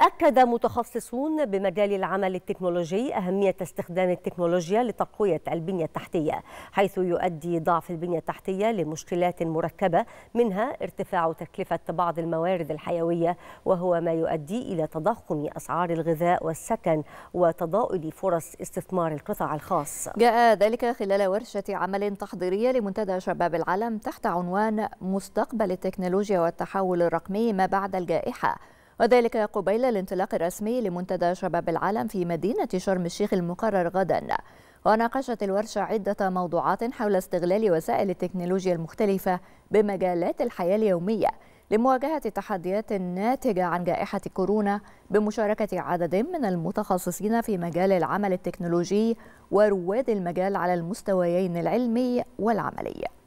أكد متخصصون بمجال العمل التكنولوجي أهمية استخدام التكنولوجيا لتقوية البنية التحتية حيث يؤدي ضعف البنية التحتية لمشكلات مركبة منها ارتفاع تكلفة بعض الموارد الحيوية وهو ما يؤدي إلى تضخم أسعار الغذاء والسكن وتضاؤل فرص استثمار القطاع الخاص جاء ذلك خلال ورشة عمل تحضيرية لمنتدى شباب العالم تحت عنوان مستقبل التكنولوجيا والتحول الرقمي ما بعد الجائحة وذلك قبيل الانطلاق الرسمي لمنتدى شباب العالم في مدينة شرم الشيخ المقرر غدا وناقشت الورشة عدة موضوعات حول استغلال وسائل التكنولوجيا المختلفة بمجالات الحياة اليومية لمواجهة التحديات الناتجة عن جائحة كورونا بمشاركة عدد من المتخصصين في مجال العمل التكنولوجي ورواد المجال على المستويين العلمي والعملي